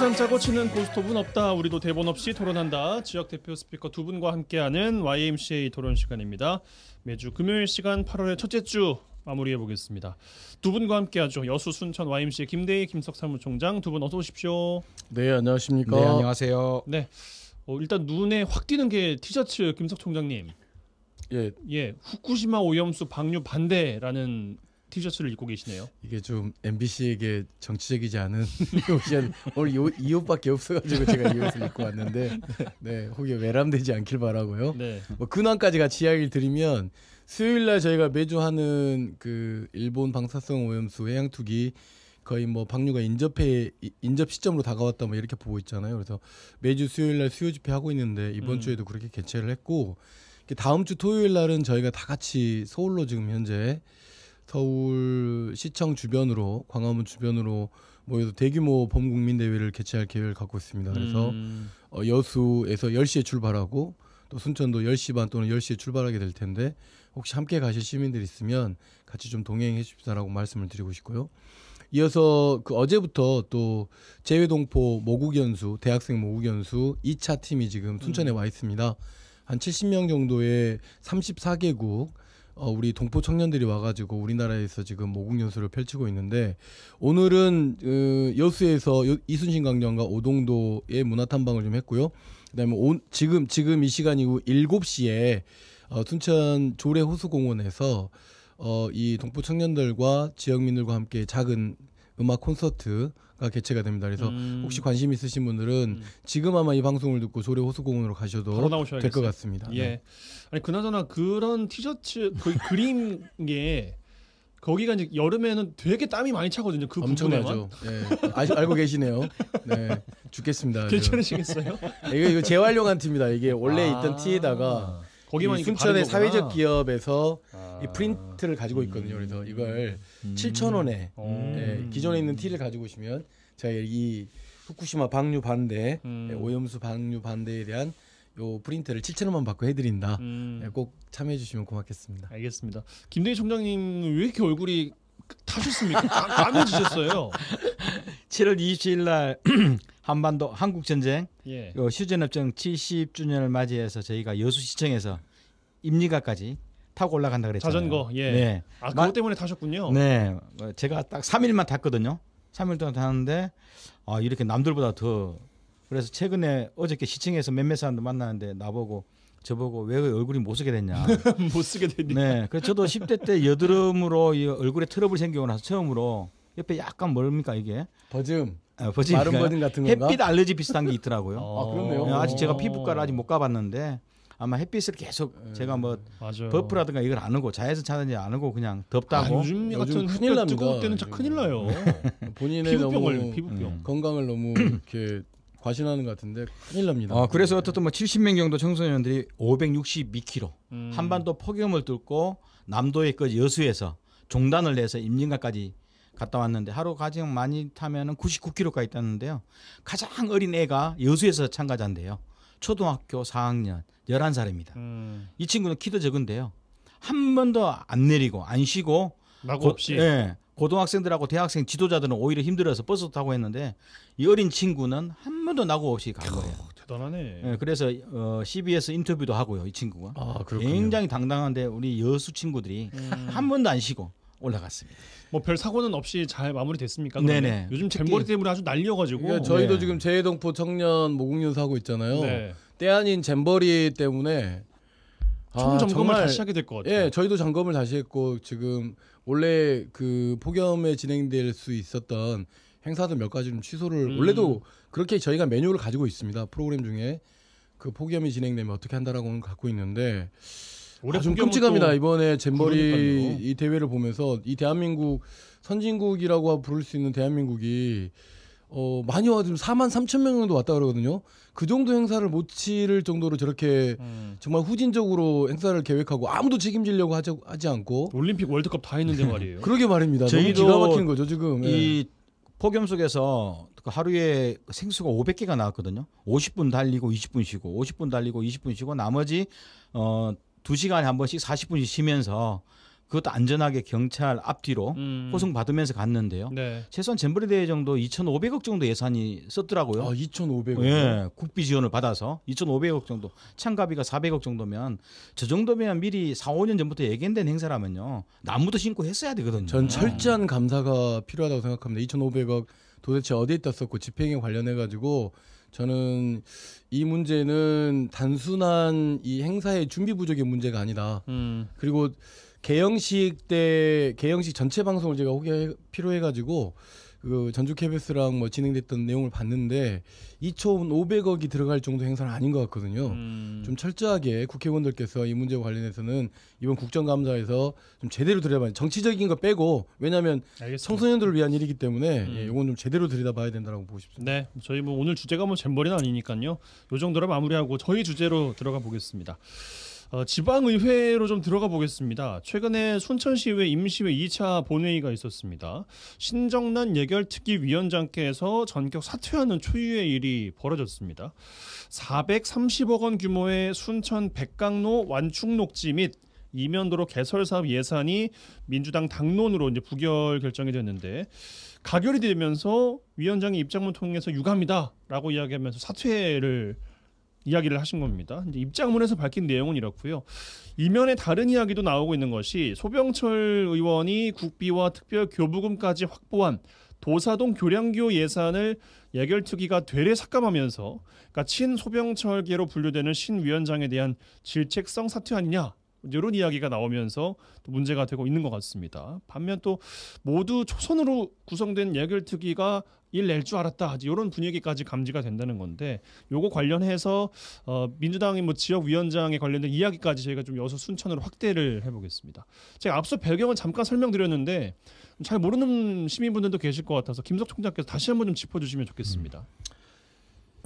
항상 짜고 치는 고스톱은 없다. 우리도 대본 없이 토론한다. 지역 대표 스피커 두 분과 함께하는 YMCA 토론 시간입니다. 매주 금요일 시간 8월의 첫째 주 마무리해 보겠습니다. 두 분과 함께하죠. 여수 순천 YMCA 김대희 김석 사무총장 두 분 어서 오십시오. 네 안녕하십니까. 네 안녕하세요. 네 어, 일단 눈에 확 띄는 게 티셔츠 김석 총장님. 예. 예 후쿠시마 오염수 방류 반대라는 티셔츠를 입고 계시네요. 이게 좀 MBC에게 정치적이지 않은 옵션 오늘 이, 이 옷밖에 없어가지고 제가 이 옷을 입고 왔는데 네 혹여 외람되지 않길 바라고요. 네. 뭐 근황까지 같이 이야기를 드리면 수요일 날 저희가 매주 하는 그 일본 방사성 오염수 해양투기 거의 뭐 방류가 인접해 인접 시점으로 다가왔다 뭐 이렇게 보고 있잖아요. 그래서 매주 수요일 날 수요 집회 하고 있는데 이번 음. 주에도 그렇게 개최를 했고 다음 주 토요일 날은 저희가 다 같이 서울로 지금 현재 서울시청 주변으로 광화문 주변으로 모여서 대규모 범국민 대회를 개최할 계획을 갖고 있습니다. 그래서 음. 어, 여수에서 10시에 출발하고 또 순천도 10시 반 또는 10시에 출발하게 될 텐데 혹시 함께 가실 시민들 있으면 같이 좀 동행해 주십사라고 말씀을 드리고 싶고요. 이어서 그 어제부터 또 재외동포 모국연수 대학생 모국연수 2차 팀이 지금 순천에 음. 와 있습니다. 한 70명 정도의 34개국 어, 우리 동포 청년들이 와가지고 우리나라에서 지금 모국 연수를 펼치고 있는데 오늘은 으, 그, 여수에서 여, 이순신 강령과 오동도의 문화 탐방을 좀 했고요. 그다음에 오, 지금 지금 이 시간 이후 7시에 어, 순천 조례 호수공원에서 어, 이 동포 청년들과 지역민들과 함께 작은 음악 콘서트가 개최가 됩니다. 그래서 음. 혹시 관심 있으신 분들은 음. 지금 아마 이 방송을 듣고 조례 호수공원으로 가셔도 될 것 같습니다. 예. 네. 아니 그나저나 그런 티셔츠 그 그림 게 거기가 이제 여름에는 되게 땀이 많이 차거든요. 그 엄청나죠. 네. 아, 알고 계시네요. 네. 죽겠습니다. 괜찮으시겠어요? 예, 이거, 이거 재활용한 티입니다. 이게 원래 아~ 있던 티에다가 거기만 이 순천의 사회적 기업에서 아. 이 프린트를 가지고 있거든요. 그래서 음. 이걸 음. 7천 원에 음. 예, 기존에 있는 티를 가지고 오시면 제가 이 후쿠시마 방류 반대, 예, 음. 오염수 방류 반대에 대한 요 프린트를 7천 원만 받고 해드린다. 음. 예, 꼭 참여해 주시면 고맙겠습니다. 알겠습니다. 김대희 총장님 왜 이렇게 얼굴이 타셨습니까? 까매지셨어요. 7월 27일 날 한반도 한국 전쟁 예. 그 휴전협정 70주년을 맞이해서 저희가 여수시청에서 임리가까지 타고 올라간다 그랬잖아요. 자전거. 예. 네. 아 그것 때문에 타셨군요. 네. 뭐 제가 딱 3일만 탔거든요. 3일 동안 탔는데아 이렇게 남들보다 더 그래서 최근에 어저께 시청에서 몇몇 사람도 만나는데 나보고 저보고 왜 얼굴이 못 쓰게 됐냐. 못 쓰게 됐냐. 네. 그래서 저도 10대 때 여드름으로 이 얼굴에 트러블 생기고 나서 처음으로 옆에 약간 뭡니까 이게? 버즘. 아, 버진 마른 버진 같은 건가? 햇빛 알레르기 비슷한 게 있더라고요. 아, 그렇네요. 네, 아직 제가 피부과를 아직 못 가봤는데 아마 햇빛을 계속 네. 제가 뭐 맞아요. 버프라든가 이걸 안 하고 자외선 차단제 안 하고 그냥 덥다고 아, 요즘 같은 큰일 납니다. 뜨거울 때는 진 큰일 나요. 네. 본인의 피부병을 피부병 음, 건강을 너무 이렇게 과신하는 것 같은데 큰일 납니다. 어, 그래서 어쨌든 뭐 70명 정도 청소년들이 562km 음. 한반도 폭염을 뚫고 남도의 그 여수에서 종단을 내서 임진강까지 갔다 왔는데 하루 가장 많이 타면은 99km가 있다는데요. 가장 어린 애가 여수에서 참가자인데요. 초등학교 4학년 11살입니다. 음. 이 친구는 키도 적은데요. 한 번도 안 내리고 안 쉬고 마구 없이 고, 예, 고등학생들하고 대학생 지도자들은 오히려 힘들어서 버스 타고 했는데 이 어린 친구는 한 번도 나고 없이 간 거예요. 대단하네. 예, 그래서 어, CBS 인터뷰도 하고요. 이 친구가 아, 굉장히 당당한데 우리 여수 친구들이 음. 한 번도 안 쉬고 올라갔습니다. 뭐 별 사고는 없이 잘 마무리됐습니까? 네네. 요즘 잼버리 때문에 아주 난리여가지고 그러니까 저희도 네. 지금 재해동포 청년 모국뉴스 하고 있잖아요. 네. 때 아닌 잼버리 때문에 아, 총 점검을 정 다시 하게 될 것 같아요. 예, 저희도 점검을 다시 했고 지금 원래 그 폭염에 진행될 수 있었던 행사들 몇 가지 좀 취소를 음. 원래도 그렇게 저희가 메뉴를 가지고 있습니다. 프로그램 중에 그 폭염이 진행되면 어떻게 한다라고는 갖고 있는데 올해 좀 끔찍합니다. 이번에 잼버리 이 대회를 보면서 이 대한민국 선진국이라고 부를 수 있는 대한민국이 어 많이 와도 4만 3천 명 정도 왔다 그러거든요. 그 정도 행사를 못 치를 정도로 저렇게 음. 정말 후진적으로 행사를 계획하고 아무도 책임지려고 하지, 하지 않고 올림픽 월드컵 다 했는데 말이에요. 그러게 말입니다. 너무 기가 막힌 거죠 지금. 이 예. 폭염 속에서 그 하루에 생수가 500개가 나왔거든요. 50분 달리고 20분 쉬고 50분 달리고 20분 쉬고 나머지 어 2시간에 한 번씩 40분씩 쉬면서 그것도 안전하게 경찰 앞뒤로 음. 호송 받으면서 갔는데요. 네. 최소한 잼버리 대회 정도 2,500억 정도 예산이 썼더라고요. 아, 2,500억. 예, 국비 지원을 받아서 2,500억 정도. 참가비가 400억 정도면 저 정도면 미리 4, 5년 전부터 예견된 행사라면요. 나무도 신고 했어야 되거든요. 전 철저한 감사가 필요하다고 생각합니다. 2,500억 도대체 어디에 있다 썼고 집행에 관련해 가지고 저는 이 문제는 단순한 이 행사의 준비 부족의 문제가 아니다. 음. 그리고 개영식 때 개영식 전체 방송을 제가 혹여 필요해가지고 그 전주 KBS랑 뭐 진행됐던 내용을 봤는데 2천 500억이 들어갈 정도 행사는 아닌 것 같거든요. 음. 좀 철저하게 국회의원들께서 이 문제와 관련해서는 이번 국정감사에서 좀 제대로 들여봐야 정치적인 거 빼고 왜냐하면 알겠습니다. 청소년들을 위한 일이기 때문에 음. 예, 이건 좀 제대로 들여다봐야 된다라고 보고 싶습니다. 네, 저희 뭐 오늘 주제가 뭐 잼버리는 아니니까요. 요 정도로 마무리하고 저희 주제로 들어가 보겠습니다. 어, 지방의회로 좀 들어가 보겠습니다. 최근에 순천시의회 임시회 2차 본회의가 있었습니다. 신정난 예결특위위원장께서 전격 사퇴하는 초유의 일이 벌어졌습니다. 430억 원 규모의 순천 백강로 완충녹지 및 이면도로 개설 사업 예산이 민주당 당론으로 이제 부결 결정이 됐는데 가결이 되면서 위원장이 입장문 통해서 유감이다라고 이야기하면서 사퇴를 이야기를 하신 겁니다. 이제 입장문에서 밝힌 내용은 이렇고요. 이면에 다른 이야기도 나오고 있는 것이 소병철 의원이 국비와 특별 교부금까지 확보한 도사동 교량교 예산을 예결특위가 되레 삭감하면서 그러니까 친소병철계로 분류되는 신 위원장에 대한 질책성 사퇴 아니냐 이런 이야기가 나오면서 문제가 되고 있는 것 같습니다. 반면 또 모두 초선으로 구성된 예결특위가 일 낼 줄 알았다 이런 분위기까지 감지가 된다는 건데 요거 관련해서 어, 민주당이 뭐 지역위원장에 관련된 이야기까지 저희가 좀 여서 순천으로 확대를 해보겠습니다. 제가 앞서 배경은 잠깐 설명드렸는데 잘 모르는 시민분들도 계실 것 같아서 김석 총장께서 다시 한번 좀 짚어주시면 좋겠습니다.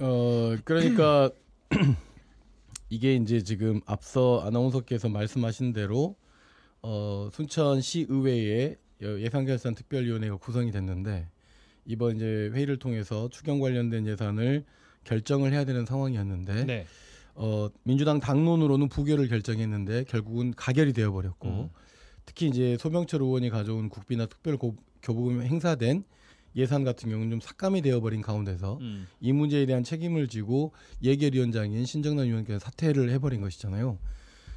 음. 어 그러니까 이게 이제 지금 앞서 아나운서께서 말씀하신 대로 어, 순천시 의회의 예산결산 특별위원회가 구성이 됐는데 이번 이제 회의를 통해서 추경 관련된 예산을 결정을 해야 되는 상황이었는데 네. 어, 민주당 당론으로는 부결을 결정했는데 결국은 가결이 되어버렸고 음. 특히 이제 소명철 의원이 가져온 국비나 특별 교부금 행사된 예산 같은 경우는 좀 삭감이 되어버린 가운데서 음. 이 문제에 대한 책임을 지고 예결위원장인 신정남 의원께서 사퇴를 해버린 것이잖아요.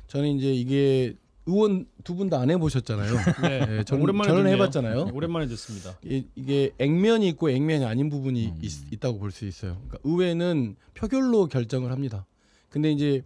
저는 이제 이게 의원 두 분 다 안 해보셨잖아요. 네. 네, 저는, 오랜만에 저는 해봤잖아요. 네, 오랜만에 듣습니다. 이, 게 액면이 있고 액면이 아닌 부분이 음. 있, 다고 볼 수 있어요. 그러니까 의회는 표결로 결정을 합니다. 근데 이제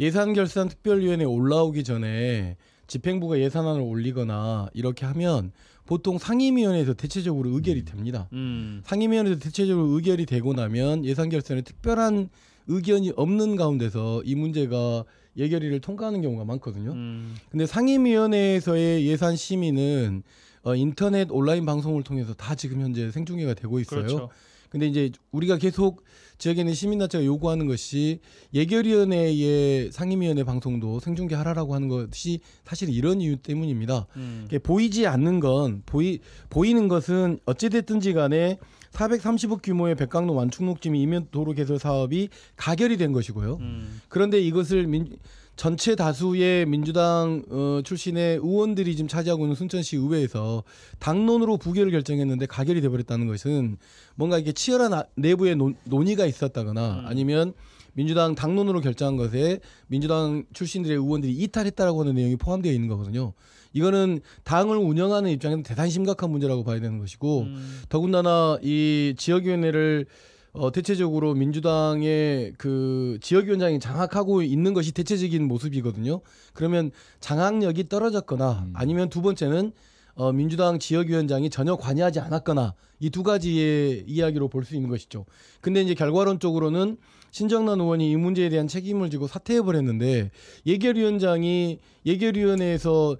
예산결산 특별위원회 에 올라오기 전에 집행부가 예산안을 올리거나 이렇게 하면 보통 상임위원회에서 대체적으로 의결이 음. 됩니다. 음. 상임위원회에서 대체적으로 의결이 되고 나면 예산결산에 특별한 의견이 없는 가운데서 이 문제가 예결위를 통과하는 경우가 많거든요. 음. 근데 상임위원회에서의 예산 심의는 어, 인터넷 온라인 방송을 통해서 다 지금 현재 생중계가 되고 있어요. 그렇죠. 근데 이제 우리가 계속 지역에 있는 시민단체가 요구하는 것이 예결위원회의 상임위원회 방송도 생중계 하라라고 하는 것이 사실 이런 이유 때문입니다. 음. 보이지 않는 건 보이 보이는 것은 어찌됐든지 간에 430억 규모의 백강로 완충 녹지 및 이면 도로 개설 사업이 가결이 된 것이고요. 음. 그런데 이것을 민, 전체 다수의 민주당 어, 출신의 의원들이 지금 차지하고 있는 순천시 의회에서 당론으로 부결을 결정했는데 가결이 돼버렸다는 것은 뭔가 이게 치열한 아, 내부의 논, 의가 있었다거나 음. 아니면 민주당 당론으로 결정한 것에 민주당 출신들의 의원들이 이탈했다라고 하는 내용이 포함되어 있는 거거든요. 이거는 당을 운영하는 입장에서 대단히 심각한 문제라고 봐야 되는 것이고 음. 더군다나 이 지역위원회를 어, 대체적으로 민주당의 그 지역위원장이 장악하고 있는 것이 대체적인 모습이거든요. 그러면 장악력이 떨어졌거나 음. 아니면 두 번째는 어, 민주당 지역위원장이 전혀 관여하지 않았거나 이 두 가지의 이야기로 볼 수 있는 것이죠. 근데 이제 결과론적으로는 신정난 의원이 이 문제에 대한 책임을 지고 사퇴해버렸는데 예결위원장이 예결위원회에서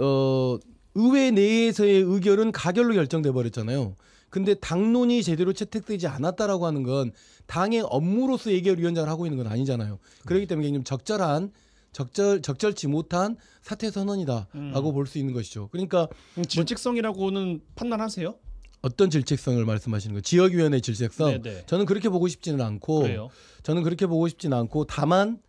어, 의회 내에서의 의결은 가결로 결정돼 버렸잖아요. 근데 당론이 제대로 채택되지 않았다라고 하는 건 당의 업무로서 예결위원장을 하고 있는 건 아니잖아요. 그렇기 때문에 굉장히 적절한 적절 적절치 못한 사퇴 선언이다라고 음. 볼수 있는 것이죠. 그러니까 질책성이라고는 판단하세요? 어떤 질책성을 말씀하시는 거예요? 지역위원회 질책성. 네네. 네. 저는 그렇게 보고 싶지는 않고 그래요? 저는 그렇게 보고 싶지는 않고 다만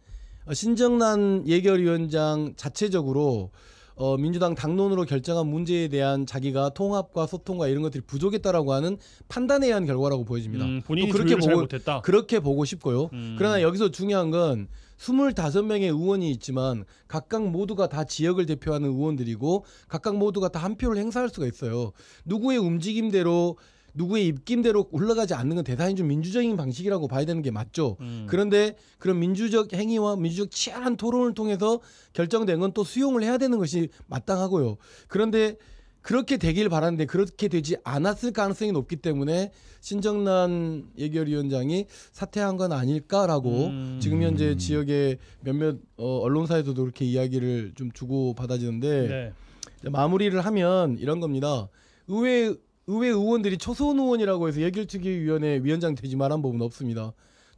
신정난 예결위원장 자체적으로 어, 민주당 당론으로 결정한 문제에 대한 자기가 통합과 소통과 이런 것들이 부족했다라고 하는 판단에 의한 결과라고 보여집니다. 음, 본인이 그렇게 보고 못했다. 그렇게 보고 싶고요. 음. 그러나 여기서 중요한 건 25명의 의원이 있지만 각각 모두가 다 지역을 대표하는 의원들이고 각각 모두가 다 한 표를 행사할 수가 있어요. 누구의 움직임대로 누구의 입김대로 올라가지 않는 건 대단히 좀 민주적인 방식이라고 봐야 되는 게 맞죠. 음. 그런데 그런 민주적 행위와 민주적 치열한 토론을 통해서 결정된 건 또 수용을 해야 되는 것이 마땅하고요. 그런데 그렇게 되길 바라는데 그렇게 되지 않았을 가능성이 높기 때문에 신정난 예결위원장이 사퇴한 건 아닐까라고 음. 지금 현재 지역의 몇몇 어, 언론사에서도 그렇게 이야기를 좀 주고 받아지는데 네. 마무리를 하면 이런 겁니다. 의회 의회 의원들이 초선 의원이라고 해서 예결특위위원회 위원장 되지 말한 법은 없습니다.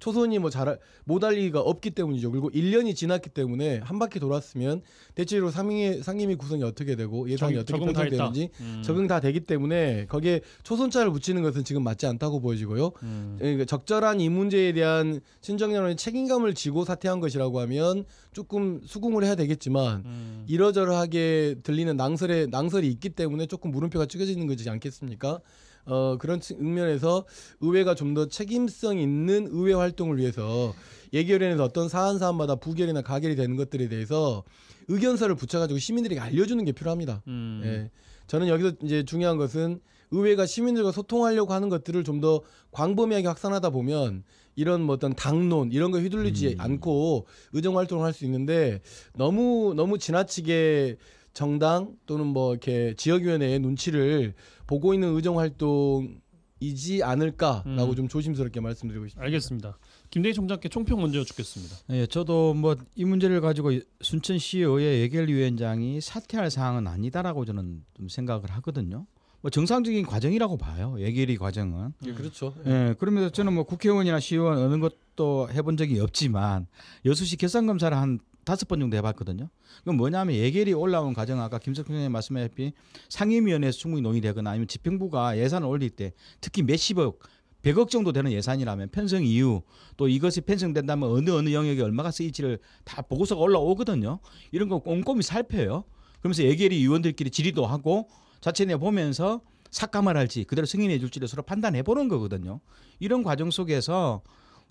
초선이 뭐잘못할 리가 없기 때문이죠. 그리고 1년이 지났기 때문에 한 바퀴 돌았으면 대체로 상임위 상임위 구성이 어떻게 되고 예산이 적, 어떻게 편성되는지 음. 적응 다 되기 때문에 거기에 초선자를 붙이는 것은 지금 맞지 않다고 보여지고요. 음. 그러니까 적절한 이 문제에 대한 신정연원의 책임감을 지고 사퇴한 것이라고 하면 조금 수긍을 해야 되겠지만 음. 이러저러하게 들리는 낭설에 낭설이 있기 때문에 조금 물음표가 찍어지는 거지 않겠습니까? 어, 그런 측면에서 의회가 좀 더 책임성 있는 의회 활동을 위해서 예결위원회에서 어떤 사안 사안마다 부결이나 가결이 되는 것들에 대해서 의견서를 붙여가지고 시민들에게 알려주는 게 필요합니다. 음. 예. 저는 여기서 이제 중요한 것은 의회가 시민들과 소통하려고 하는 것들을 좀 더 광범위하게 확산하다 보면 이런 뭐 어떤 당론 이런 거 휘둘리지 음. 않고 의정 활동을 할 수 있는데 너무 너무 지나치게 정당 또는 뭐 이렇게 지역위원회의 눈치를 보고 있는 의정 활동이지 않을까라고 음. 좀 조심스럽게 말씀드리고 싶습니다. 알겠습니다. 김대희 총장께 총평 먼저 여쭙겠습니다. 예, 저도 뭐 이 문제를 가지고 순천시의회 예결위원장이 사퇴할 사항은 아니다라고 저는 좀 생각을 하거든요. 뭐 정상적인 과정이라고 봐요. 예결위 과정은. 예, 그렇죠. 예, 그러면서 저는 뭐 국회의원이나 시의원 어느 것도 해본 적이 없지만 여수시 결산 검사를 한 다섯 번 정도 해봤거든요. 그건 뭐냐면 예결이 올라온 과정 아까 김석준 선생님 말씀하셨듯이 상임위원회에서 충분히 논의되거나 아니면 집행부가 예산을 올릴 때 특히 몇십억 100억 정도 되는 예산이라면 편성 이유또 이것이 편성된다면 어느 어느 영역에 얼마가 쓰일지를 다 보고서가 올라오거든요. 이런 거 꼼꼼히 살펴요. 그러면서 예결위 의원들끼리 질의도 하고 자체 내 보면서 삭감을 할지 그대로 승인해 줄지를 서로 판단해 보는 거거든요. 이런 과정 속에서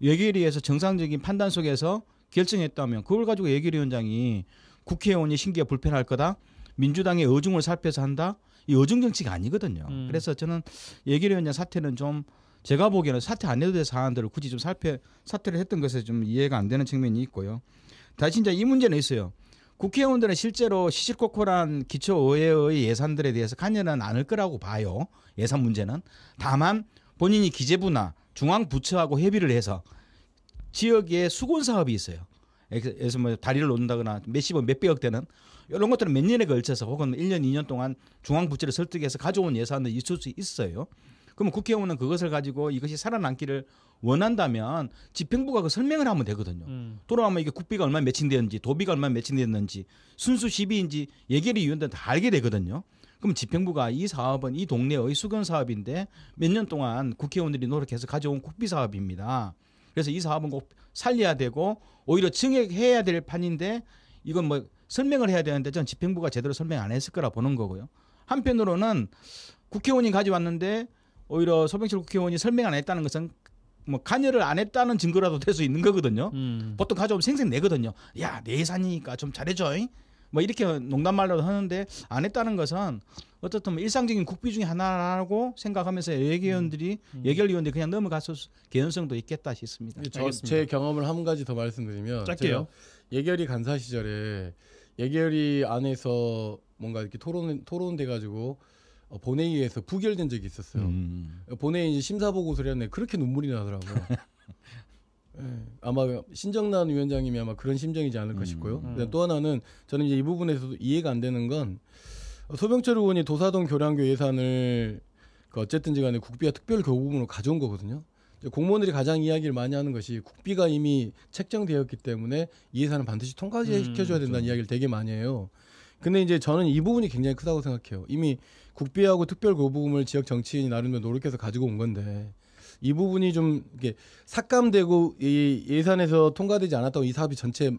예결위에서 정상적인 판단 속에서 결정했다면 그걸 가지고 예결위 원장이 국회의원이 신기가 불편할 거다. 민주당의 의중을 살펴서 한다. 이 의중 정치가 아니거든요. 음. 그래서 저는 예결위 원장 사태는 좀 제가 보기에는 사퇴 안 해도 될 사안들을 굳이 좀 살펴 사퇴를 했던 것에 좀 이해가 안 되는 측면이 있고요. 다시 이제 이 문제는 있어요. 국회의원들은 실제로 시시콜콜한 기초의회의 예산들에 대해서 관여는 않을 거라고 봐요. 예산 문제는. 다만 본인이 기재부나 중앙부처하고 협의를 해서 지역에 수건 사업이 있어요. 그래서 뭐 다리를 놓는다거나 몇십억 몇백억 되는 이런 것들은 몇 년에 걸쳐서 혹은 일년이 년 동안 중앙부채를 설득해서 가져온 예산들 있을 수 있어요. 그러면 국회의원은 그것을 가지고 이것이 살아남기를 원한다면 집행부가 그 설명을 하면 되거든요. 음. 돌아가면 이게 국비가 얼마 매칭되었는지 도비가 얼마 매칭되었는지 순수 시비인지 예결위 위원들 다 알게 되거든요. 그럼 집행부가 이 사업은 이 동네의 수건 사업인데 몇 년 동안 국회의원들이 노력해서 가져온 국비 사업입니다. 그래서 이 사업은 꼭 살려야 되고 오히려 증액해야 될 판인데 이건 뭐 설명을 해야 되는데 전 집행부가 제대로 설명 안 했을 거라 보는 거고요. 한편으로는 국회의원이 가져왔는데 오히려 소병철 국회의원이 설명 안 했다는 것은 뭐 간여를 안 했다는 증거라도 될 수 있는 거거든요. 음. 보통 가져오면 생색 내거든요. 야, 내 예산이니까 좀 잘해줘. 뭐 이렇게 농담 말로 하는데 안 했다는 것은 어떻든 뭐 일상적인 국비 중에 하나라고 생각하면서 예결위원들이 음. 예결위원들 음. 그냥 넘어갔을 개연성도 있겠다 싶습니다. 저, 제 경험을 한 가지 더 말씀드리면 짧게요. 예결위 간사 시절에 예결위 안에서 뭔가 이렇게 토론 토론돼 가지고 어, 본회의에서 부결된 적이 있었어요. 음. 본회의 이제 심사 보고서를 했는데 그렇게 눈물이 나더라고요. 예. 아마 신정난 위원장님이 아마 그런 심정이지 않을까 음. 싶고요. 음. 또 하나는 저는 이제 이 부분에서도 이해가 안 되는 건 어, 소병철 의원이 도사동 교량교 예산을 그 어쨌든지 간에 국비와 특별 교부금으로 그 가져온 거거든요. 공무원들이 가장 이야기를 많이 하는 것이 국비가 이미 책정되었기 때문에 이 예산은 반드시 통과시켜줘야 음, 그렇죠. 된다는 음, 이야기를 되게 많이 해요. 근데 이제 저는 이 부분이 굉장히 크다고 생각해요. 이미 국비하고 특별 교부금을 그 지역 정치인이 나름대로 노력해서 가지고 온 건데 이 부분이 좀이게 삭감되고 이 예산에서 통과되지 않았다고 이 사업이 전체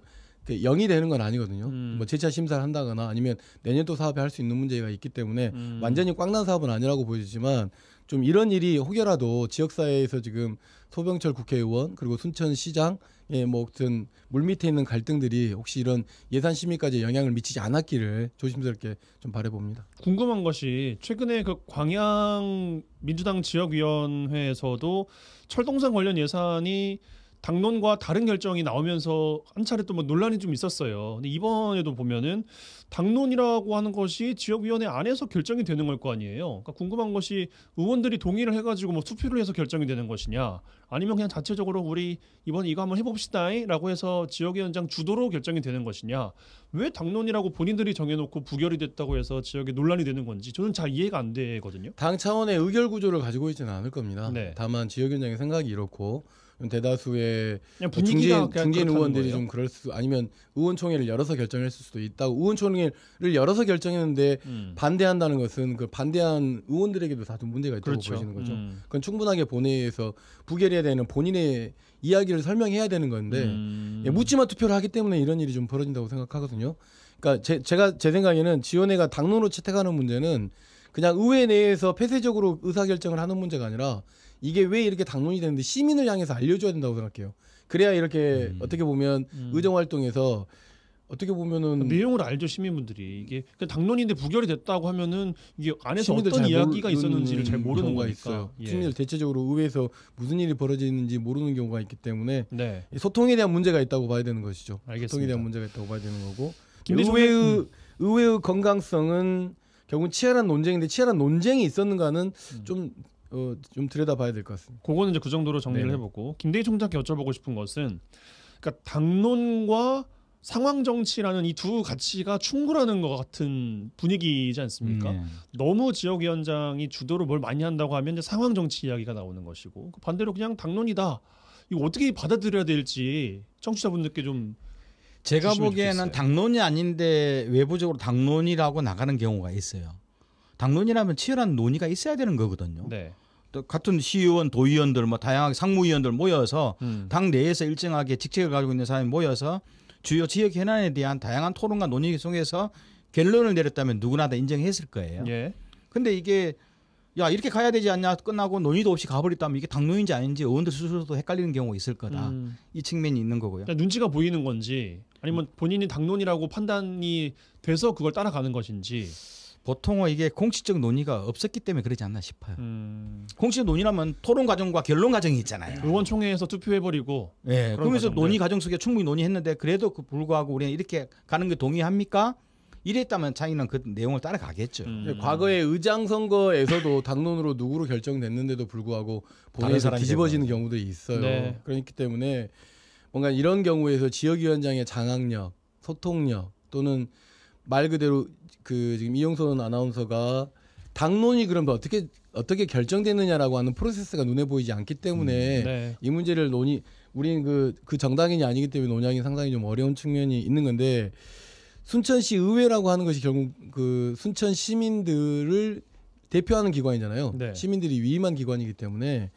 그 영이 되는 건 아니거든요. 음. 뭐 음. 재차 심사를 한다거나 아니면 내년도 사업에 할 수 있는 문제가 있기 때문에 음. 완전히 꽝난 사업은 아니라고 보여지지만 좀 이런 일이 혹여라도 지역사회에서 지금 소병철 국회의원 그리고 순천시장 예뭐 어떤 물 밑에 있는 갈등들이 혹시 이런 예산 심의까지 영향을 미치지 않았기를 조심스럽게 좀 바래봅니다. 궁금한 것이 최근에 그 광양 민주당 지역위원회에서도 철동산 관련 예산이 당론과 다른 결정이 나오면서 한 차례 또뭐 논란이 좀 있었어요. 근데 이번에도 보면은 당론이라고 하는 것이 지역위원회 안에서 결정이 되는 걸 거 아니에요. 그러니까 궁금한 것이 의원들이 동의를 해가지고 뭐 투표를 해서 결정이 되는 것이냐, 아니면 그냥 자체적으로 우리 이번 이거 한번 해봅시다라고 해서 지역위원장 주도로 결정이 되는 것이냐 왜 당론이라고 본인들이 정해놓고 부결이 됐다고 해서 지역에 논란이 되는 건지 저는 잘 이해가 안 되거든요. 당 차원의 의결 구조를 가지고 있지는 않을 겁니다. 네. 다만 지역위원장의 생각이 이렇고 대다수의 뭐 중진, 중진 의원들이 좀 그럴 수 아니면 의원총회를 열어서 결정했을 수도 있다고 의원총회를 열어서 결정했는데 음. 반대한다는 것은 그 반대한 의원들에게도 다 좀 문제가 있다고 그렇죠. 보시는 거죠. 음. 그건 충분하게 본회의에서 부결이 해결해야 되는 본인의 이야기를 설명해야 되는 건데 음. 예, 묻지마 투표를 하기 때문에 이런 일이 좀 벌어진다고 생각하거든요. 그러니까 제, 제가 제 생각에는 지원회가 당론으로 채택하는 문제는 그냥 의회 내에서 폐쇄적으로 의사결정을 하는 문제가 아니라 이게 왜 이렇게 당론이 되는데 시민을 향해서 알려줘야 된다고 생각해요. 그래야 이렇게 음. 어떻게 보면 음. 의정 활동에서 어떻게 보면은 그러니까 내용을 알죠 시민분들이 이게 당론인데 부결이 됐다고 하면은 이게 안에서 어떤 이야기가 있었는지를 잘 모르는 거니까 있어요. 예. 특히 대체적으로 의회에서 무슨 일이 벌어지는지 모르는 경우가 있기 때문에 네. 소통에 대한 문제가 있다고 봐야 되는 것이죠. 알겠습니다. 소통에 대한 문제가 있다고 봐야 되는 거고 의회의 음. 의회의 건강성은 결국 치열한 논쟁인데 치열한 논쟁이 있었는가는 음. 좀 어, 좀 들여다봐야 될 것 같습니다. 그거는 이제 그 정도로 정리를 네 해보고 김대희 총장께 여쭤보고 싶은 것은 그러니까 당론과 상황 정치라는 이 두 가치가 충돌하는 것 같은 분위기지 이 않습니까? 음, 네. 너무 지역위원장이 주도를 뭘 많이 한다고 하면 이제 상황 정치 이야기가 나오는 것이고 그 반대로 그냥 당론이다. 이거 어떻게 받아들여야 될지 청취자분들께 좀 제가 보기에는 좋겠어요. 당론이 아닌데 외부적으로 당론이라고 나가는 경우가 있어요. 당론이라면 치열한 논의가 있어야 되는 거거든요. 네. 같은 시의원, 도의원들, 뭐 다양하게 상무위원들 모여서 음. 당 내에서 일정하게 직책을 가지고 있는 사람이 모여서 주요 지역 현안에 대한 다양한 토론과 논의 속에서 결론을 내렸다면 누구나 다 인정했을 거예요. 예. 근데 이게 야 이렇게 가야 되지 않냐 끝나고 논의도 없이 가버렸다면 이게 당론인지 아닌지 의원들 스스로도 헷갈리는 경우가 있을 거다 음. 이 측면이 있는 거고요 그러니까 눈치가 보이는 건지 아니면 본인이 당론이라고 판단이 돼서 그걸 따라가는 것인지 보통은 이게 공식적 논의가 없었기 때문에 그러지 않나 싶어요. 음. 공식 적 논의라면 토론 과정과 결론 과정이 있잖아요. 의원총회에서 투표해버리고. 예. 네, 그러면서 과정 논의 과정 속에 충분히 논의했는데 그래도 그 불구하고 우리는 이렇게 가는 게 동의합니까? 이랬다면 차이는그 내용을 따라가겠죠. 음. 과거의 의장 선거에서도 당론으로 누구로 결정됐는데도 불구하고 본회의에서 뒤집어지는 되고. 경우도 있어요. 네. 그렇기 그러니까 때문에 뭔가 이런 경우에서 지역위원장의 장악력, 소통력 또는 말 그대로 그 지금 이영선 아나운서가 당론이 그러면 어떻게 어떻게 결정되느냐라고 하는 프로세스가 눈에 보이지 않기 때문에 음, 네. 이 문제를 논의 우리는 그, 그 정당인이 아니기 때문에 논의하기 상당히 좀 어려운 측면이 있는 건데 순천시 의회라고 하는 것이 결국 그 순천 시민들을 대표하는 기관이잖아요. 네. 시민들이 위임한 기관이기 때문에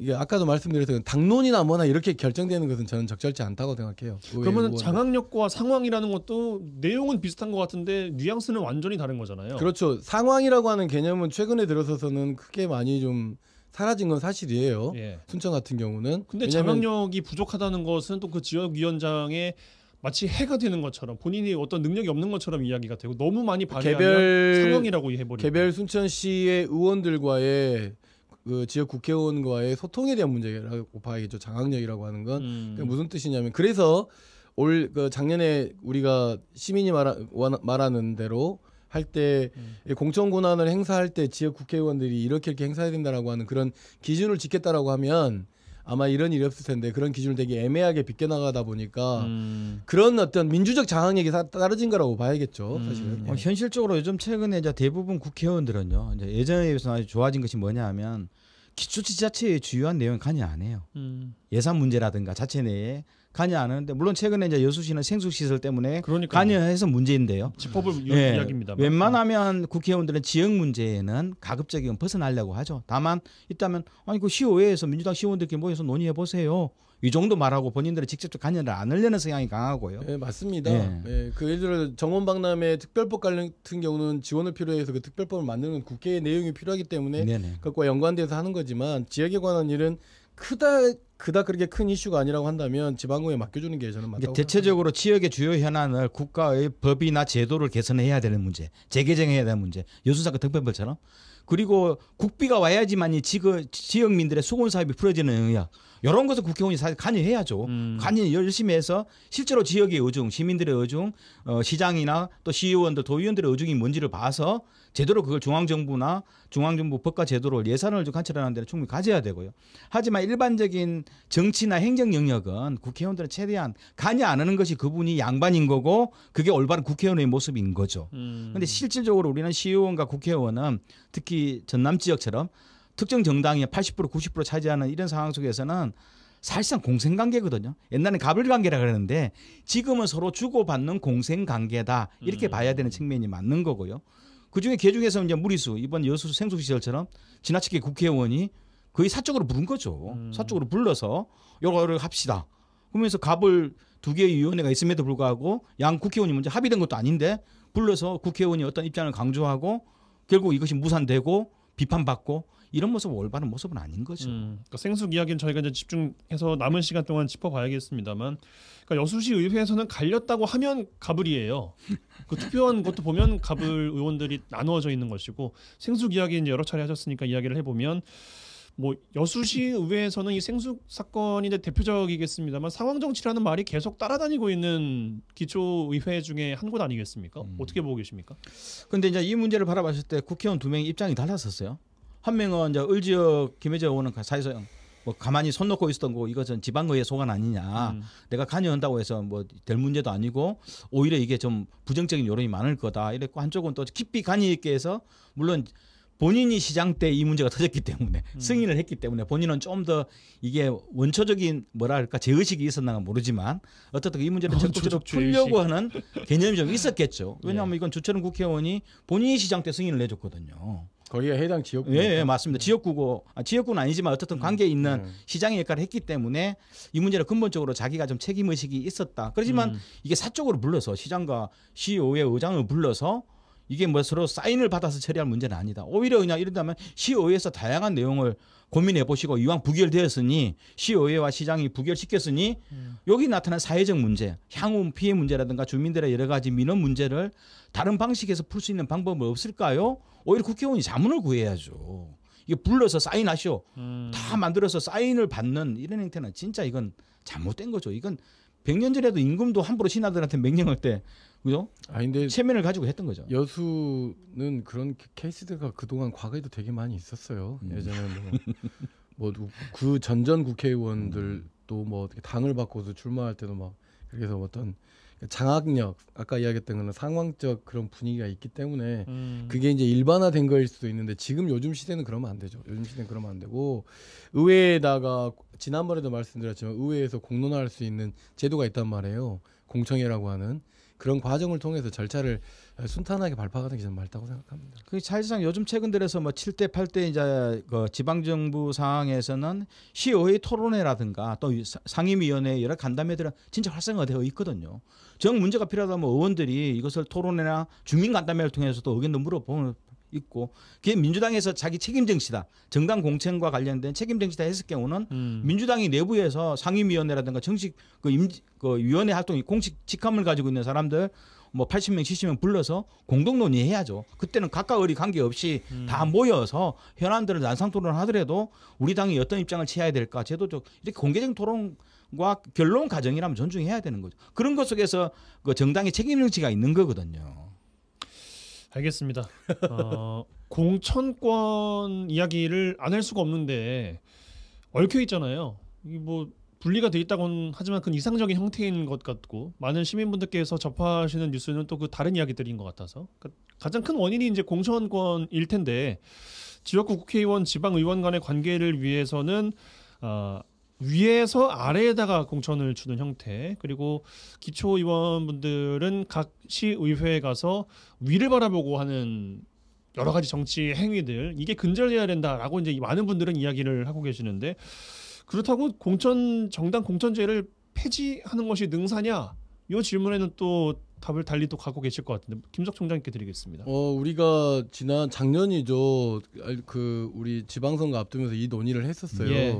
이게 아까도 말씀드렸던 당론이나 뭐나 이렇게 결정되는 것은 저는 적절치 않다고 생각해요. 그러면 장악력과 상황이라는 것도 내용은 비슷한 것 같은데 뉘앙스는 완전히 다른 거잖아요. 그렇죠. 상황이라고 하는 개념은 최근에 들어서서는 크게 많이 좀 사라진 건 사실이에요. 예. 순천 같은 경우는. 근데 왜냐 장악력이 부족하다는 것은 또 그 지역위원장의 마치 해가 되는 것처럼 본인이 어떤 능력이 없는 것처럼 이야기가 되고 너무 많이 발휘하면 개별 상황이라고 해버리고 개별 순천시의 의원들과의 그 지역 국회의원과의 소통에 대한 문제라고 봐야겠죠. 장악력이라고 하는 건 음. 그러 무슨 뜻이냐면 그래서 올 그 작년에 우리가 시민이 말하, 말하는 대로 할때 음. 공천 권한을 행사할 때 지역 국회의원들이 이렇게 이렇게 행사해야 된다라고 하는 그런 기준을 짓겠다라고 하면 아마 이런 일이 없을 텐데 그런 기준을 되게 애매하게 비겨나가다 보니까 음. 그런 어떤 민주적 장악력이 따르진 거라고 봐야겠죠 사실은 음. 예. 현실적으로 요즘 최근에 이제 대부분 국회의원들은요 이제 예전에 비해서 아주 좋아진 것이 뭐냐 하면 기초지자체의 주요한 내용이 관여 안 해요. 음. 예산 문제라든가 자체 내에 관여 안 하는데 물론 최근에 이제 여수시는 생수시설 때문에 그러니까요. 관여해서 문제인데요. 짚어볼 네. 예. 이야기입니다. 웬만하면 국회의원들은 지역 문제에는 가급적이면 벗어나려고 하죠. 다만 있다면 아니 그 시의회에서 민주당 시의원들끼리 모여서 논의해 보세요. 이 정도 말하고 본인들의 직접적 관여를 안 하려는 성향이 강하고요. 네, 맞습니다. 예. 네. 그 예를 들어 정원 박람회 특별법 같은 경우는 지원을 필요해서 그 특별법을 만드는 국회의 내용이 필요하기 때문에 그것과 연관돼서 하는 거지만 지역에 관한 일은 크다 그닥 그렇게 큰 이슈가 아니라고 한다면 지방구에 맡겨주는 게 저는 맞다고 대체적으로 지역의 주요 현안을 국가의 법이나 제도를 개선해야 되는 문제, 재개정해야 되는 문제, 여수사건 특별법처럼 그리고 국비가 와야지만 이 지역 지역민들의 수건 사업이 풀어지는 영역 이런 것을 국회의원이 사실 관여해야죠. 음. 관여 열심히 해서 실제로 지역의 의중, 시민들의 의중, 어, 시장이나 또 시의원들, 도의원들의 의중이 뭔지를 봐서 제대로 그걸 중앙정부나 중앙정부 법과 제도를 예산을 좀 관찰하는 데는 충분히 가져야 되고요. 하지만 일반적인 정치나 행정 영역은 국회의원들은 최대한 간이 안 하는 것이 그분이 양반인 거고 그게 올바른 국회의원의 모습인 거죠. 그런데 음. 실질적으로 우리는 시의원과 국회의원은 특히 전남 지역처럼 특정 정당이 80% 90% 차지하는 이런 상황 속에서는 사실상 공생관계거든요. 옛날엔 가불관계라 그랬는데 지금은 서로 주고받는 공생관계다 이렇게 음. 봐야 되는 측면이 맞는 거고요. 그 중에 개 중에서 이제 무리수 이번 여수 생소 시절처럼 지나치게 국회의원이 거의 사적으로 부른 거죠. 음. 사적으로 불러서 요거를 합시다. 그러면서 갑을 두 개의 위원회가 있음에도 불구하고 양 국회의원이 먼저 합의된 것도 아닌데 불러서 국회의원이 어떤 입장을 강조하고 결국 이것이 무산되고 비판받고 이런 모습은 올바른 모습은 아닌 거죠. 음, 그러니까 생숙 이야기는 저희가 이제 집중해서 남은 시간 동안 짚어봐야겠습니다만, 그러니까 여수시 의회에서는 갈렸다고 하면 가불이에요. 그 투표한 것도 보면 가불 의원들이 나누어져 있는 것이고 생숙 이야기 는 여러 차례 하셨으니까 이야기를 해보면. 뭐 여수시 의회에서는 이 생숙 사건이 대표적이겠습니다만 상황 정치라는 말이 계속 따라다니고 있는 기초 의회 중에 한 곳 아니겠습니까? 음. 어떻게 보고 계십니까? 근데 이제 이 문제를 바라봤을 때 국회의원 두 명의 입장이 달랐었어요. 한 명은 이제 을지역 김혜재 의원은 사회성 뭐 가만히 손 놓고 있었던 거고 이것은 지방의회 소관 아니냐 음. 내가 관여한다고 해서 뭐 될 문제도 아니고 오히려 이게 좀 부정적인 여론이 많을 거다 이랬고 한쪽은 또 깊이 간이 있게 해서 물론 본인이 시장 때 이 문제가 터졌기 때문에 음. 승인을 했기 때문에 본인은 좀 더 이게 원초적인 뭐랄까 제의식이 있었나 모르지만 어떻든 이 문제를 어, 적극적으로 풀려고 하는 개념이 좀 있었겠죠. 예. 왜냐하면 예. 이건 주철은 국회의원이 본인이 시장 때 승인을 내줬거든요. 거기에 해당 지역구. 예, 예 맞습니다. 지역구고 아, 지역구는 아니지만 어쨌든 관계 음, 있는 음. 시장의 역할을 했기 때문에 이 문제를 근본적으로 자기가 좀 책임 의식이 있었다. 그렇지만 음. 이게 사적으로 불러서 시장과 시의회 e 의장을 의 불러서 이게 뭐 서로 사인을 받아서 처리할 문제는 아니다. 오히려 그냥 이런다면 시의회에서 e 다양한 내용을 고민해 보시고 이왕 부결되었으니 시의회와 e 시장이 부결시켰으니 음. 여기 나타난 사회적 문제, 향후 피해 문제라든가 주민들의 여러 가지 민원 문제를 다른 방식에서 풀 수 있는 방법은 없을까요? 오히려 국회의원이 자문을 구해야죠. 이게 불러서 사인하시오. 음. 다 만들어서 사인을 받는 이런 행태는 진짜 이건 잘못된 거죠. 이건 백 년 전에도 임금도 함부로 신하들한테 명령할 때 그죠? 아 근데 체면을 가지고 했던 거죠. 여수는 그런 케이스들과 그동안 과거에도 되게 많이 있었어요. 음. 예전에 뭐그 뭐 전전 국회의원들도 뭐 당을 바꿔서 출마할 때도 막 그래서 어떤 장악력 아까 이야기했던 거는 상황적 그런 분위기가 있기 때문에 음. 그게 이제 일반화된 거일 수도 있는데 지금 요즘 시대는 그러면 안 되죠. 요즘 시대는 그러면 안 되고 의회에다가 지난번에도 말씀드렸지만 의회에서 공론화할 수 있는 제도가 있단 말이에요. 공청회라고 하는 그런 과정을 통해서 절차를 순탄하게 발파가는 게저말 맞다고 생각합니다. 그 사실상 요즘 최근 들어서 뭐 7대 8대 이제 그 지방 정부 상황에서는 시의회 토론회라든가 또 상임위원회 여러 간담회들은 진짜 활성화되어 있거든요. 정 문제가 필요하다면 의원들이 이것을 토론회나 주민 간담회를 통해서도 의견도 물어보는 있고 그게 민주당에서 자기 책임 정치다 정당 공천과 관련된 책임 정치다 했을 경우는 음. 민주당이 내부에서 상임위원회라든가 정식 그, 임, 그 위원회 활동 이 공식 직함을 가지고 있는 사람들 뭐 80명, 70명 불러서 공동 논의해야죠. 그때는 각각 의리 관계없이 음. 다 모여서 현안들을 난상 토론을 하더라도 우리 당이 어떤 입장을 취해야 될까 제도적 이렇게 공개적인 토론과 결론 과정이라면 존중해야 되는 거죠. 그런 것 속에서 그 정당의 책임 정치가 있는 거거든요. 알겠습니다. 어, 공천권 이야기를 안 할 수가 없는데 얽혀 있잖아요. 이뭐 분리가 돼있다고 하지만 그 이상적인 형태인 것 같고 많은 시민분들께서 접하시는 뉴스는 또 그 다른 이야기들인 것 같아서 그러니까 가장 큰 원인이 이제 공천권일 텐데 지역구 국회의원, 지방의원 간의 관계를 위해서는 어, 위에서 아래에다가 공천을 주는 형태 그리고 기초 의원분들은 각 시의회에 가서 위를 바라보고 하는 여러 가지 정치 행위들 이게 근절돼야 된다라고 이제 많은 분들은 이야기를 하고 계시는데 그렇다고 공천 정당 공천제를 폐지하는 것이 능사냐? 이 질문에는 또 답을 달리 또 갖고 계실 것 같은데 김석 총장님께 드리겠습니다. 어 우리가 지난 작년이죠 그 우리 지방선거 앞두면서 이 논의를 했었어요. 예.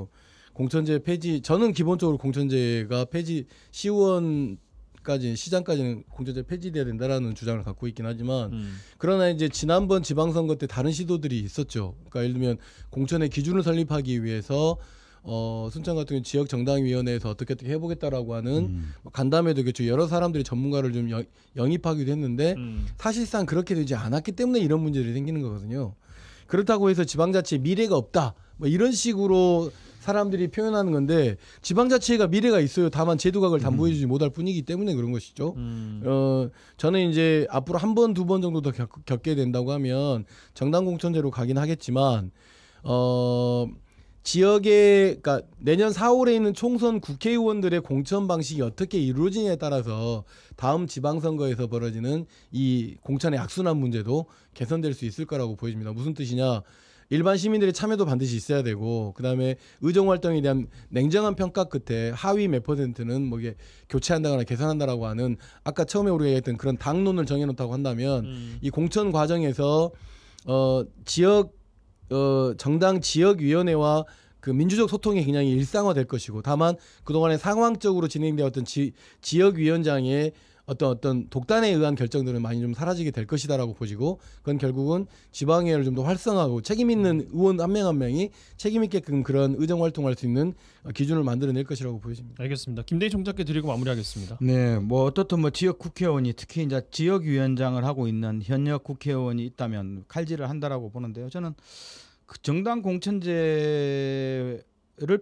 공천제 폐지 저는 기본적으로 공천제가 폐지 시원 까지 시장까지는 공천제 폐지돼야 된다라는 주장을 갖고 있긴 하지만 음. 그러나 이제 지난번 지방선거 때 다른 시도들이 있었죠. 그러니까 예를 들면 공천의 기준을 설립하기 위해서 어, 순창 같은 경우 지역 정당위원회에서 어떻게 어떻게 해보겠다라고 하는 음. 뭐 간담회도 그겠 여러 사람들이 전문가를 좀 영, 영입하기도 했는데 음. 사실상 그렇게 되지 않았기 때문에 이런 문제들이 생기는 거거든요. 그렇다고 해서 지방자치 미래가 없다. 뭐 이런 식으로 사람들이 표현하는 건데 지방자치가 미래가 있어요. 다만 제도각을 담보해주지 음. 못할 뿐이기 때문에 그런 것이죠. 음. 어 저는 이제 앞으로 한 번 두번 번 정도 더 겪, 겪게 된다고 하면 정당 공천제로 가긴 하겠지만 어. 지역에 그러니까 내년 4월에 있는 총선 국회의원들의 공천 방식이 어떻게 이루어지냐에 따라서 다음 지방선거에서 벌어지는 이 공천의 악순환 문제도 개선될 수 있을 거라고 보여집니다. 무슨 뜻이냐? 일반 시민들의 참여도 반드시 있어야 되고 그다음에 의정 활동에 대한 냉정한 평가 끝에 하위 몇 퍼센트는 뭐 이게 교체한다거나 개선한다라고 하는 아까 처음에 우리가 얘기했던 그런 당론을 정해 놓다고 한다면 음. 이 공천 과정에서 어 지역 어, 정당 지역위원회와 그 민주적 소통이 굉장히 일상화될 것이고 다만 그동안의 상황적으로 진행되었던 지, 지역위원장의 어떤 어떤 독단에 의한 결정들은 많이 좀 사라지게 될 것이다라고 보시고 그건 결국은 지방의회를 좀 더 활성화하고 책임 있는 음. 의원 한 명 한 명이 책임 있게끔 그런 의정 활동할 수 있는 기준을 만들어낼 것이라고 보여집니다. 알겠습니다. 김대희 총장께 드리고 마무리하겠습니다. 네, 뭐 어떻든 뭐 지역 국회의원이 특히 이제 지역 위원장을 하고 있는 현역 국회의원이 있다면 칼질을 한다라고 보는데요. 저는 그 정당 공천제를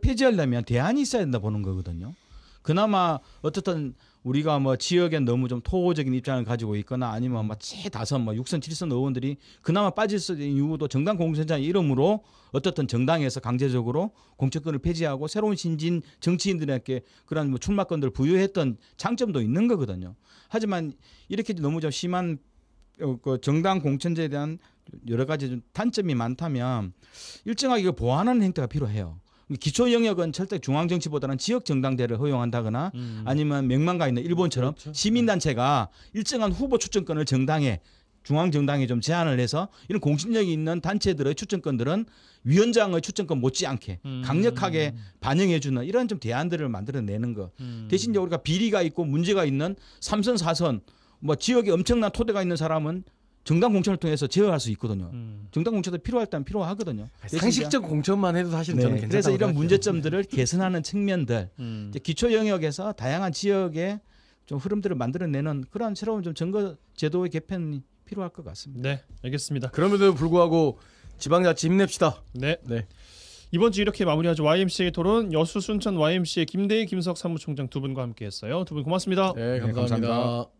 폐지하려면 대안이 있어야 된다 보는 거거든요. 그나마 어쨌든 우리가 뭐지역에 너무 좀 토호적인 입장을 가지고 있거나 아니면 뭐 최다선 뭐 6선 7선 의원들이 그나마 빠질 수 있는 이유도 정당 공천장 이름으로 어떻든 정당에서 강제적으로 공천권을 폐지하고 새로운 신진 정치인들에게 그런 뭐 출마권들을 부여했던 장점도 있는 거거든요. 하지만 이렇게 너무 좀 심한 어, 그 정당 공천제에 대한 여러 가지 좀 단점이 많다면 일정하게 보완하는 행태가 필요해요. 기초 영역은 절대 중앙 정치보다는 지역 정당대를 허용한다거나 음. 아니면 명망가 있는 일본처럼 그렇죠. 시민단체가 네. 일정한 후보 추천권을 정당에 중앙 정당에 좀 제한을 해서 이런 공신력이 있는 단체들의 추천권들은 위원장의 추천권 못지않게 음. 강력하게 반영해주는 이런 좀 대안들을 만들어내는 거 음. 대신 이제 우리가 비리가 있고 문제가 있는 삼선 사선 뭐 지역에 엄청난 토대가 있는 사람은 정당 공천을 통해서 제어할 수 있거든요. 음. 정당 공천도 필요할 때는 필요하거든요. 아, 상식적 공천만 해도 사실은 네. 저는 괜찮다. 그래서 이런 문제점들을 네. 개선하는 측면들, 음. 기초 영역에서 다양한 지역의 좀 흐름들을 만들어내는 그러한 새로운 좀 선거 제도의 개편이 필요할 것 같습니다. 네, 알겠습니다. 그럼에도 불구하고 지방자치 힘냅시다. 네, 네. 이번 주 이렇게 마무리하죠. YMCA 토론 여수 순천 YMCA 김대희 김석 사무총장 두 분과 함께했어요. 두 분 고맙습니다. 네, 감사합니다. 네, 감사합니다.